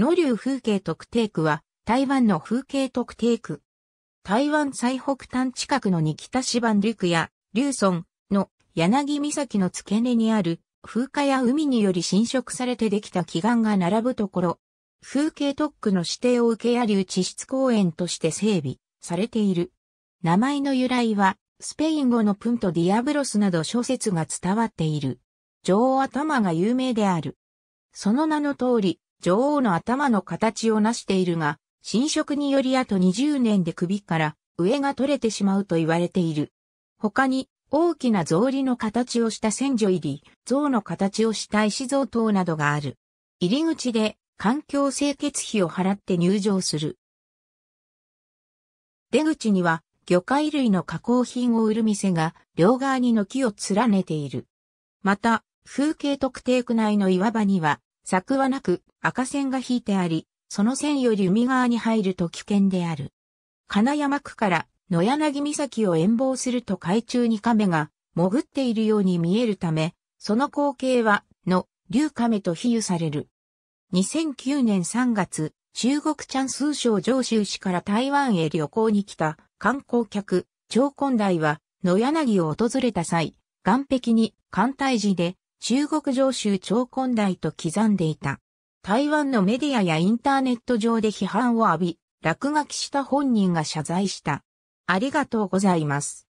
野流風景特定区は台湾の風景特定区。台湾最北端近くのに北芝陸や竜村の柳岬の付け根にある風化や海により侵食されてできた奇岩が並ぶところ、風景特区の指定を受けや流地質公園として整備されている。名前の由来は、スペイン語のプンとディアブロスなど諸説が伝わっている。女王頭が有名である。その名の通り、女王の頭の形を成しているが、侵食によりあと20年で首から上が取れてしまうと言われている。他に、大きな草履の形をした千女入り、象の形をした石像等などがある。入り口で環境清潔費を払って入場する。出口には魚介類の加工品を売る店が両側に軒を連ねている。また、風景特定区内の岩場には柵はなく赤線が引いてあり、その線より海側に入ると危険である。金山区から野柳岬を遠望すると海中に亀が潜っているように見えるため、その光景は、の、竜亀と比喩される。2009年3月、中国チャンスー省上州市から台湾へ旅行に来た観光客、張根大は野柳を訪れた際、岸壁に艦隊寺で中国上州長根台と刻んでいた。台湾のメディアやインターネット上で批判を浴び、落書きした本人が謝罪した。ありがとうございます。